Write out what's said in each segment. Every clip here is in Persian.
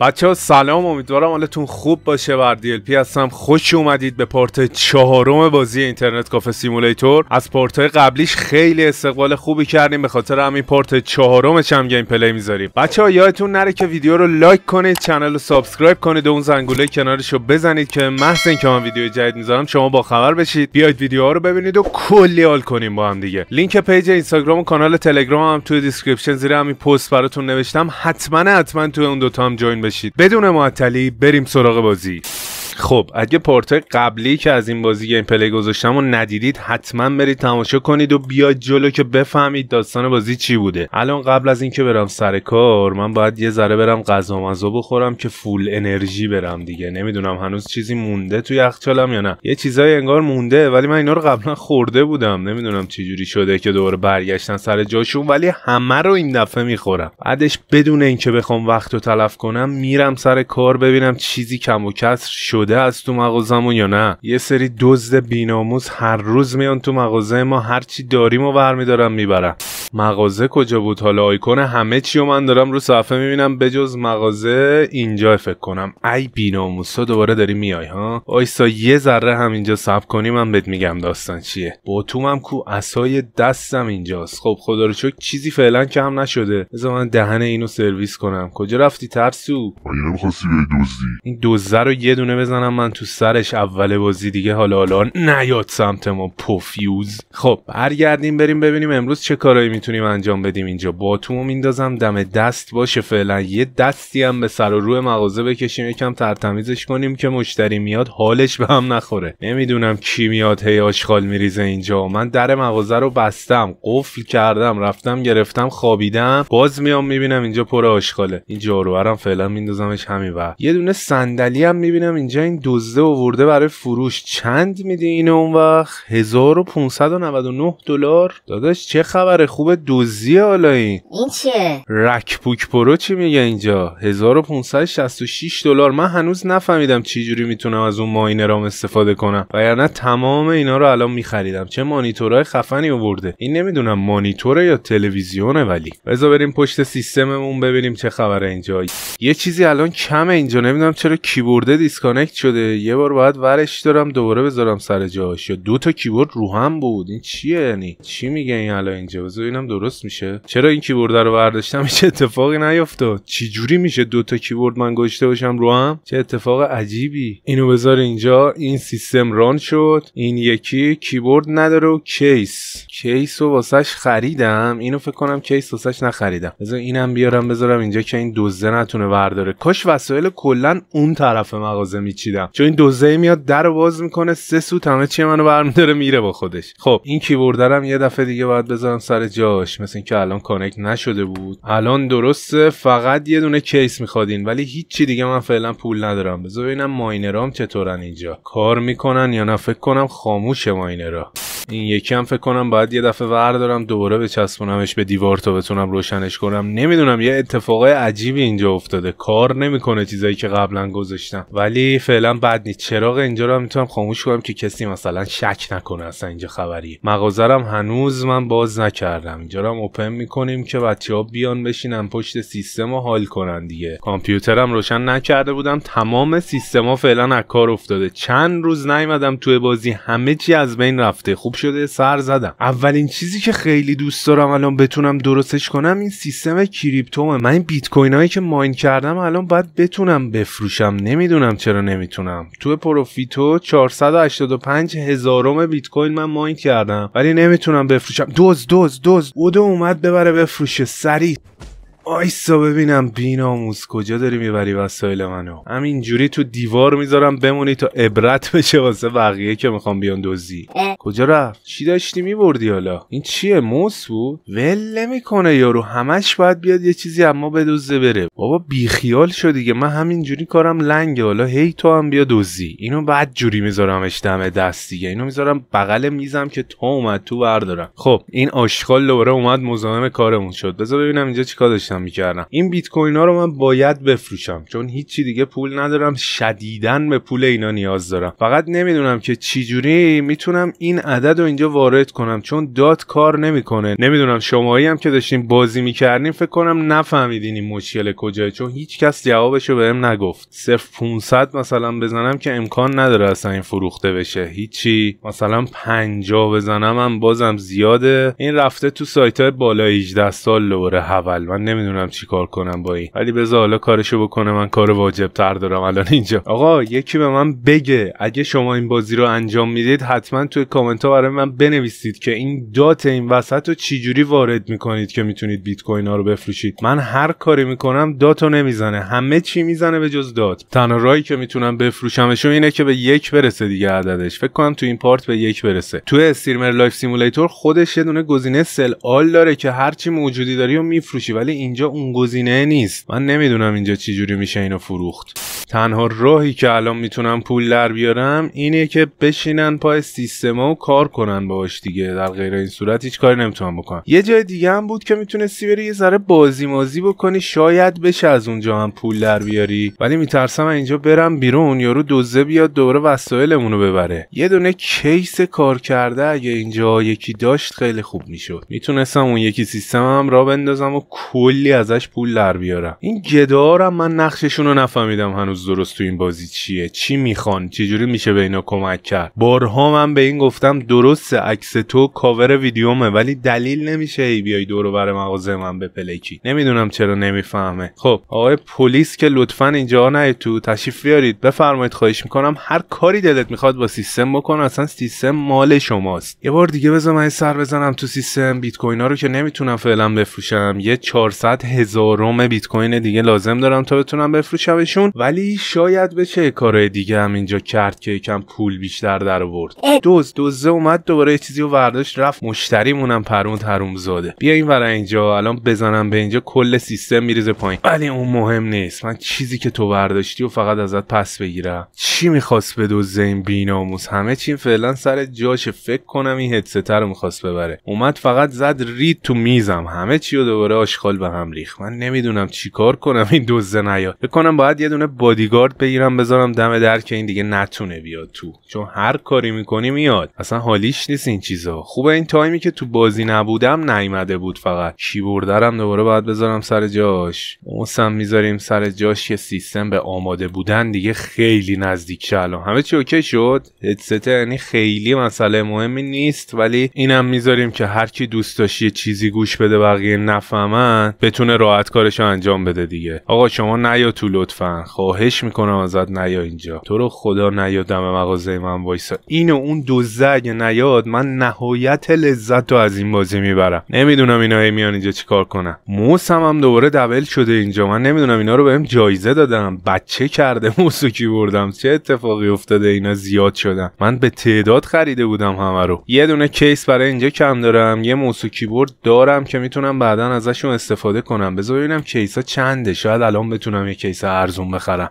بچه سلام امیدوارم حالتون خوب باشه بر پی هستم خوش اومدید به پارت چهارم بازی اینترنت کافه سیمولیتور از پارت قبلیش خیلی استقبال خوبی کردیم به خاطر همین پارت چهارم چم گیم پلی میذاریم بچه یادتون نره که ویدیو رو لایک کنید کانال رو سابسکرایب کنید و اون زنگوله کنارش رو بزنید که محض اینکه من ویدیو جدید میذارم شما با خبر بشید بیاید ویدیوها رو ببینید و کلی حال کنیم با هم دیگه لینک پیج اینستاگرام و کانال تلگرام هم توی دیسکریپشن زیر همین پست براتون نوشتم حتما حتما توی اون دو هم جوین بدون معطلی بریم سراغ بازی خب اگه پورتر قبلی که از این بازی گیم پلی گذاشتم و ندیدید حتما برید تماشا کنید و بیاید جلو که بفهمید داستان بازی چی بوده الان قبل از اینکه برم سر کار من باید یه ذره برم غذا مزه بخورم که فول انرژی برم دیگه نمیدونم هنوز چیزی مونده تو یخچالم یا نه یه چیزای انگار مونده ولی من اینا رو قبلا خورده بودم نمیدونم چه جوری شده که دوباره برگشتن سر جاشون ولی همه رو این دفعه میخورم بعدش بدون اینکه بخوام وقت تلف کنم میرم سر کار ببینم چیزی کم و کسر شده شده از تو مغازمون یا نه یه سری دزد بیناموز هر روز میان تو مغازه ما هرچی داریم و برمیدارن میبرن مغازه کجا بود حالا آیکون همه چی من دارم رو صفحه میبینم بجز مغازه اینجا فکر کنم ای بیناموسا دوباره داری میای ها آیسا یه ذره هم اینجا کنی من بهت میگم داستان چیه با توم کو اسای دستم اینجاست خب خدا رو چیزی فعلا کم نشده بذار من دهن اینو سرویس کنم کجا رفتی ترسو آیا دو این دوزه رو یه دونه بزنم من تو سرش اول بازی دیگه حالا حالا نیاد سمت ما پوفیوز خب برگردیم بریم ببینیم امروز چه کارایی میتونیم انجام بدیم اینجا باتومو میندازم دم دست باشه فعلا یه دستی هم به سر و روی مغازه بکشیم یکم ترتمیزش کنیم که مشتری میاد حالش به هم نخوره نمیدونم کی میاد هی آشغال میریزه اینجا من در مغازه رو بستم قفل کردم رفتم گرفتم خوابیدم باز میام میبینم اینجا پر آشغاله این جاروبرم فعلا میندازمش همین و یه دونه صندلی هم میبینم اینجا این دزده آورده برای فروش چند میدی اینو اون وقت 1599 دلار داداش چه خبر خوبه دوزی حالا این این چیه رکپوک پرو چی میگه اینجا 1566 دلار من هنوز نفهمیدم چی جوری میتونم از اون ماینرام استفاده کنم وگرنه تمام اینا رو الان میخریدم چه مانیتورهای خفنی آورده این نمیدونم مانیتوره یا تلویزیونه ولی بزا بریم پشت سیستممون ببینیم چه خبره اینجا یه چیزی الان کمه اینجا نمیدونم چرا کیبورد دیسکانکت شده یه بار باید ورش دارم دوباره بذارم سر جاش یا دو تا کیبورد رو هم بود این چیه یعنی چی میگه این الان اینجا ببینم درست میشه چرا این کیبورد رو برداشتم چه اتفاقی نیفتاد چی جوری میشه دو تا کیبورد من گشته باشم رو هم چه اتفاق عجیبی اینو بذار اینجا این سیستم ران شد این یکی کیبورد نداره و کیس کیس رو واسش خریدم اینو فکر کنم کیس واسش نخریدم بذار اینم بیارم بذارم اینجا که این دوزه نتونه برداره کاش وسایل کلا اون طرف مغازه میچیدم چون این دوزه میاد در باز میکنه سه سوت همه چی منو برمیداره میره با خودش خب این کیبورد یه دفعه دیگه باید بذارم سر جا جاش مثل اینکه الان کانکت نشده بود الان درسته فقط یه دونه کیس میخوادین ولی هیچی دیگه من فعلا پول ندارم بذار ببینم ماینرام چطورن اینجا کار میکنن یا نه فکر کنم خاموش ماینرا این یکی هم فکر کنم باید یه دفعه وردارم دوباره بچسبونمش به دیوار تا بتونم روشنش کنم نمیدونم یه اتفاقای عجیبی اینجا افتاده کار نمیکنه چیزایی که قبلا گذاشتم ولی فعلا بد نیست چراغ اینجا رو میتونم خاموش کنم که کسی مثلا شک نکنه اصلا اینجا خبری مغازرم هنوز من باز نکردم اینجا رو هم اوپن میکنیم که بچه ها بیان بشینن پشت سیستم و حال کنن دیگه کامپیوترم روشن نکرده بودم تمام سیستما فعلا از کار افتاده چند روز نیومدم توی بازی همه چی از بین رفته خوب شده سر زدم اولین چیزی که خیلی دوست دارم الان بتونم درستش کنم این سیستم کریپتومه من بیت کوین هایی که ماین کردم الان باید بتونم بفروشم نمیدونم چرا نمیتونم تو پروفیتو 485 هزارم بیت کوین من ماین کردم ولی نمیتونم بفروشم دوز دوز دوز باز اومد ببره فروش سریع آیسا ببینم بین آموز کجا داری میبری وسایل منو همین جوری تو دیوار میذارم بمونی تا عبرت بشه واسه بقیه که میخوام بیان دوزی کجا رفت چی داشتی میبردی حالا این چیه موس بود ول نمیکنه یارو همش باید بیاد یه چیزی اما به بدوزه بره بابا بیخیال شو دیگه من همین جوری کارم لنگه حالا هی تو هم بیا دوزی اینو بعد جوری میذارمش دم دست دیگه اینو میذارم بغل میزم که تو اومد تو بردارم خب این آشغال دوباره اومد مزاحم کارمون شد بذار ببینم اینجا چیکار داشتم میکردم این بیت کوین ها رو من باید بفروشم چون هیچی دیگه پول ندارم شدیدن به پول اینا نیاز دارم فقط نمیدونم که چجوری میتونم این عدد رو اینجا وارد کنم چون دات کار نمیکنه نمیدونم شماهایی هم که داشتیم بازی میکردیم فکر کنم نفهمیدین این مشکل کجا چون هیچ کس جوابشو بهم نگفت صرف 500 مثلا بزنم که امکان نداره اصلا این فروخته بشه هیچی مثلا 50 بزنم هم بازم زیاده این رفته تو سایت های بالا 18 سال لوره حول من نمیدونم نمیدونم کار کنم با این ولی بذار حالا کارشو بکنه من کار واجب تر دارم الان اینجا آقا یکی به من بگه اگه شما این بازی رو انجام میدید حتما توی کامنت ها برای من بنویسید که این دات این وسط رو چجوری وارد میکنید که میتونید بیت کوین ها رو بفروشید من هر کاری میکنم دات رو نمیزنه همه چی میزنه به جز دات تنها راهی که میتونم بفروشمشون اینه که به یک برسه دیگه عددش فکر کنم تو این پارت به یک برسه تو استریمر لایف سیمولیتور خودش یه دونه گزینه سل آل داره که هرچی موجودی داری و میفروشی ولی اینجا اینجا اون گزینه نیست من نمیدونم اینجا چی جوری میشه اینو فروخت تنها راهی که الان میتونم پول در بیارم اینه که بشینن پای سیستما و کار کنن باهاش دیگه در غیر این صورت هیچ کاری نمیتونم بکنم یه جای دیگه هم بود که میتونستی بری یه ذره بازی مازی بکنی شاید بشه از اونجا هم پول در بیاری ولی میترسم اینجا برم بیرون یارو دوزه بیاد دوباره وسایلمون رو ببره یه دونه کیس کار کرده اگه اینجا یکی داشت خیلی خوب میشد میتونستم اون یکی سیستم هم را بندازم و کلی ازش پول در بیارم این گدارم من نقششون رو نفهمیدم هنوز درست تو این بازی چیه چی میخوان چجوری میشه به اینا کمک کرد بارها من به این گفتم درست عکس تو کاور ویدیومه ولی دلیل نمیشه ای بیای دور بر مغازه من به پلکی نمیدونم چرا نمیفهمه خب آقای پلیس که لطفا اینجا نه تو تشریف بیارید بفرمایید خواهش میکنم هر کاری دلت میخواد با سیستم بکن اصلا سیستم مال شماست یه بار دیگه بذار من سر بزنم تو سیستم بیت کوین ها رو که نمیتونم فعلا بفروشم یه 400 هزارم بیت کوین دیگه لازم دارم تا بتونم بفروشمشون ولی ولی شاید بشه کارهای دیگه هم اینجا کرد که یکم پول بیشتر در آورد دوز دوزه اومد دوباره یه چیزی رو برداشت رفت مشتریمونم پروند حروم زاده بیا این ور اینجا الان بزنم به اینجا کل سیستم میریزه پایین ولی اون مهم نیست من چیزی که تو برداشتی و فقط ازت پس بگیرم چی میخواست به دوزه این بیناموس همه چی فعلا سر جاش فکر کنم این هدست رو میخواست ببره اومد فقط زد رید تو میزم همه چی رو دوباره آشغال به هم ریخت من نمیدونم چیکار کنم این دوزه نیا بکنم باید یه دونه بادیگارد بگیرم بذارم دم در که این دیگه نتونه بیاد تو چون هر کاری میکنی میاد اصلا حالیش نیست این چیزا خوبه این تایمی که تو بازی نبودم نیامده بود فقط کیبوردرم دوباره باید بذارم سر جاش موسم میذاریم سر جاش که سیستم به آماده بودن دیگه خیلی نزدیک الان همه چی اوکی شد هدست یعنی خیلی مسئله مهمی نیست ولی اینم میذاریم که هر کی دوست داشت چیزی گوش بده بقیه نفهمن بتونه راحت کارش انجام بده دیگه آقا شما نیا تو لطفا خواهش خب، خواهش میکنم ازت نیا اینجا تو رو خدا نیا دم مغازه من وایسا اینو اون دوزه اگه نیاد من نهایت لذت رو از این بازی میبرم نمیدونم اینا هی میان اینجا چیکار کنم موس هم دوباره دبل شده اینجا من نمیدونم اینا رو بهم جایزه دادم بچه کرده موسوکی بردم چه اتفاقی افتاده اینا زیاد شدن من به تعداد خریده بودم همه رو یه دونه کیس برای اینجا کم دارم یه موسو کیبورد دارم که میتونم بعدا ازشون استفاده کنم بذار ببینم کیسا چنده شاید الان بتونم یه کیس ارزون بخرم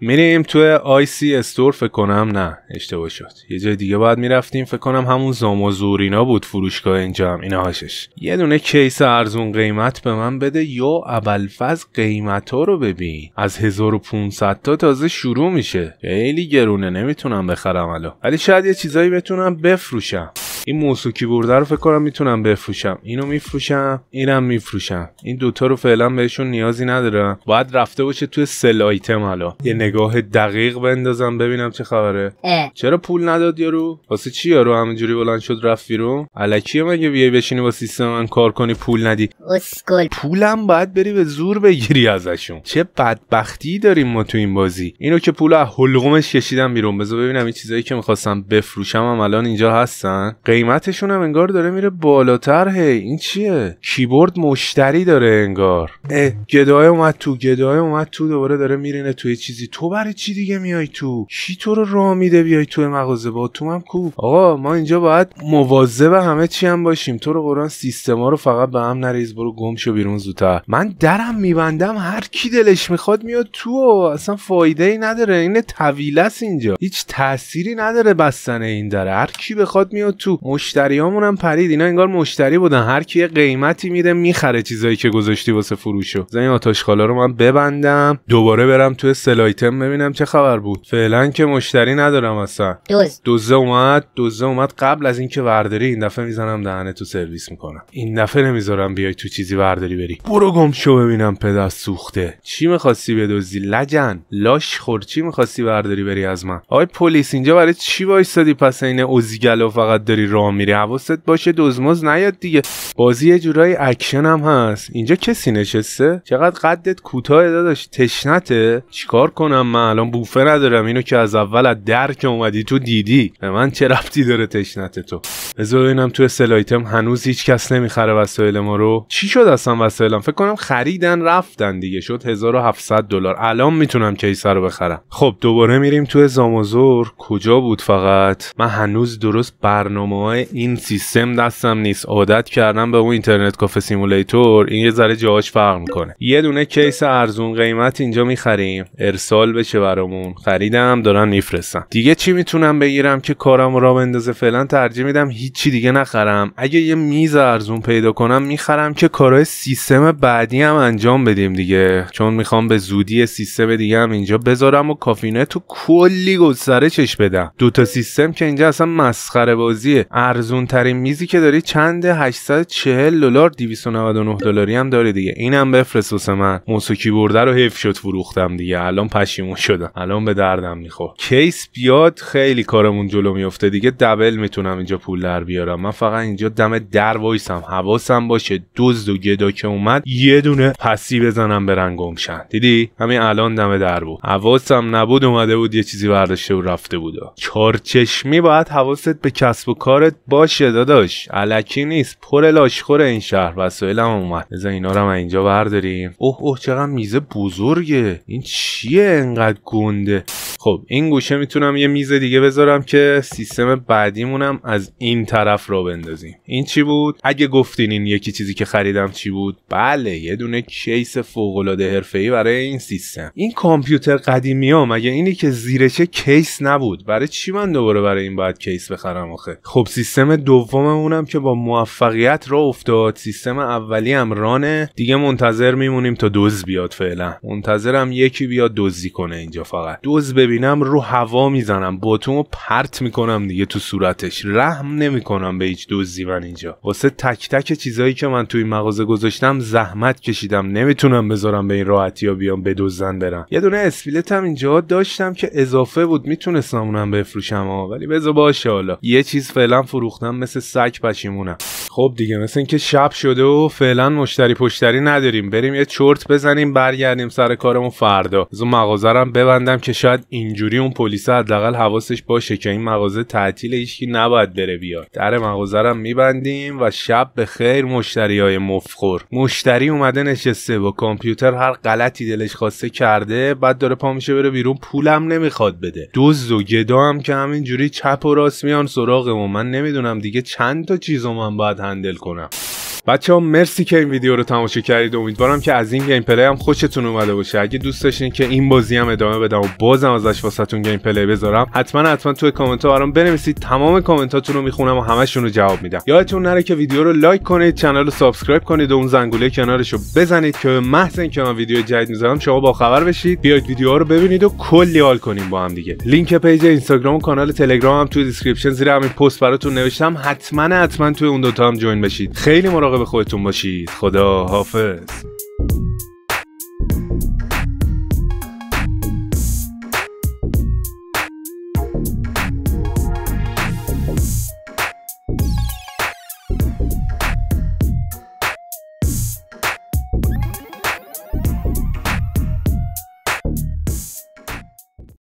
میریم تو آی سی استور فکر کنم نه اشتباه شد یه جای دیگه باید میرفتیم فکر کنم همون زورینا بود فروشگاه اینجا هم اینا هاشش یه دونه کیس ارزون قیمت به من بده یا ابلفز قیمت ها رو ببین از 1500 تا تازه شروع میشه خیلی گرونه نمیتونم بخرم الان ولی شاید یه چیزایی بتونم بفروشم این موسوکی برده رو فکر کنم میتونم بفروشم اینو میفروشم اینم میفروشم این دوتا رو فعلا بهشون نیازی ندارم باید رفته باشه توی سل آیتم حالا نگاه دقیق بندازم ببینم چه خبره چرا پول نداد یارو واسه چی یارو همینجوری بلند شد رفت رو؟ الکی مگه بیای بشینی با سیستم من کار کنی پول ندی اسکل پولم باید بری به زور بگیری ازشون چه بدبختی داریم ما تو این بازی اینو که پول از حلقومش کشیدم بیرون بذار ببینم این چیزایی که میخواستم بفروشم هم الان اینجا هستن قیمتشون هم انگار داره میره بالاتر هی این چیه کیبورد مشتری داره انگار اه گدای اومد تو گدای اومد تو دوباره داره میرینه توی چیزی تو برای چی دیگه میای تو چی تو رو راه میده بیای تو مغازه با تو هم کو آقا ما اینجا باید مواظب همه چی هم باشیم تو رو قرآن سیستما رو فقط به هم نریز برو گم شو بیرون زودتر من درم میبندم هر کی دلش میخواد میاد تو اصلا فایده ای نداره این طویله اینجا هیچ تأثیری نداره بستن این داره هر کی بخواد میاد تو مشتریامون هم پرید اینا انگار مشتری بودن هر کی قیمتی میده میخره چیزایی که گذاشتی واسه فروشو زنی آتش رو من ببندم دوباره برم تو سلایتر سیستم ببینم چه خبر بود فعلا که مشتری ندارم اصلا دوز دوزه اومد دوزه اومد قبل از اینکه ورداری این دفعه میزنم دهنه تو سرویس میکنم این دفعه نمیذارم بیای تو چیزی ورداری بری برو گم شو ببینم پدر سوخته چی میخواستی دوزی لجن لاش خور چی میخواستی ورداری بری از من آقای پلیس اینجا برای چی وایسادی پس این اوزیگلو فقط داری راه میری حواست باشه دزمز نیاد دیگه بازی یه جورایی اکشن هم هست اینجا کسی نشسته چقدر قدت کوتاه داداش تشنته چیکار کنم میدونم من الان بوفه ندارم اینو که از اول از درک اومدی تو دیدی به من چه رفتی داره تشنت تو بذار ببینم تو سلایتم هنوز هیچ کس نمیخره وسایل ما رو چی شد اصلا وسایلم فکر کنم خریدن رفتن دیگه شد 1700 دلار الان میتونم کیسه رو بخرم خب دوباره میریم تو زاموزور کجا بود فقط من هنوز درست برنامه های این سیستم دستم نیست عادت کردم به اون اینترنت کافه سیمولیتور این یه ذره جاهاش فرق میکنه یه دونه کیس ارزون قیمت اینجا میخریم ارسال حال بشه برامون خریدم دارن میفرستم دیگه چی میتونم بگیرم که کارم را بندازه فعلا ترجیح میدم هیچی دیگه نخرم اگه یه میز ارزون پیدا کنم میخرم که کارهای سیستم بعدی هم انجام بدیم دیگه چون میخوام به زودی سیستم دیگه هم اینجا بذارم و کافینه تو کلی گسترشش چش بدم دوتا سیستم که اینجا اصلا مسخره بازیه ارزون ترین میزی که داری چند 840 دلار 299 دلاری هم داره دیگه اینم بفرست واسه من موسو کیبورد رو حیف شد فروختم دیگه الان پشیمون شدم الان به دردم میخور کیس بیاد خیلی کارمون جلو میفته دیگه دبل میتونم اینجا پول در بیارم من فقط اینجا دم در وایسم حواسم باشه دزد و گدا که اومد یه دونه پسی بزنم برن گمشن دیدی همین الان دم در بود حواسم نبود اومده بود یه چیزی برداشته و رفته بود چارچشمی باید حواست به کسب و کارت باشه داداش علکی نیست پر لاشخور این شهر وسایلم اومد بزن اینا رو من اینجا برداریم اوه اوه چقدر میزه بزرگه این چیه انقدر گنده خب این گوشه میتونم یه میز دیگه بذارم که سیستم بعدیمونم از این طرف را بندازیم این چی بود اگه گفتین این یکی چیزی که خریدم چی بود بله یه دونه کیس فوق العاده ای برای این سیستم این کامپیوتر قدیمی ها مگه اینی که زیرشه کیس نبود برای چی من دوباره برای این باید کیس بخرم آخه خب سیستم دوممونم که با موفقیت را افتاد سیستم اولی هم رانه دیگه منتظر میمونیم تا دوز بیاد فعلا منتظرم یکی بیاد دوزی بازی کنه اینجا فقط دوز ببینم رو هوا میزنم باتومو پرت میکنم دیگه تو صورتش رحم نمیکنم به هیچ دزدی من اینجا واسه تک تک چیزایی که من توی مغازه گذاشتم زحمت کشیدم نمیتونم بذارم به این راحتی ها بیام دوزن برم یه دونه اسفیلت هم اینجا داشتم که اضافه بود میتونستم اونم بفروشم ها ولی بذار باشه حالا یه چیز فعلا فروختم مثل سگ پشیمونم خب دیگه مثل اینکه شب شده و فعلا مشتری پشتری نداریم بریم یه چرت بزنیم برگردیم سر کارمون فردا از مغازه مغازرم ببندم که شاید اینجوری اون پلیس حداقل حواسش باشه که این مغازه تعطیل هیچکی نباید بره بیاد در مغازرم میبندیم و شب به خیر مشتری های مفخور مشتری اومده نشسته با کامپیوتر هر غلطی دلش خواسته کرده بعد داره پا میشه بره بیرون پولم نمیخواد بده دوز و گدا هم که همینجوری چپ و راست میان سراغمون من نمیدونم دیگه چند تا چیزو من باید هندل کنم بچه ها مرسی که این ویدیو رو تماشا کردید امیدوارم که از این گیم پلی هم خوشتون اومده باشه اگه دوست داشتین که این بازی هم ادامه بدم و بازم ازش واسهتون گیم پلی بذارم حتما حتما توی کامنت ها برام بنویسید تمام کامنتاتون رو میخونم و همشون رو جواب میدم یادتون نره که ویدیو رو لایک کنید کانال رو سابسکرایب کنید و اون زنگوله کنارش رو بزنید که به محض اینکه من ویدیو جدید میذارم شما باخبر بشید بیاید ویدیوها رو ببینید و کلی حال کنیم با هم دیگه لینک پیج اینستاگرام و کانال تلگرام هم توی دیسکریپشن زیر همین پست براتون نوشتم حتما حتما توی اون تا هم جوین بشید خیلی مراقب مراقب خودتون باشید خدا حافظ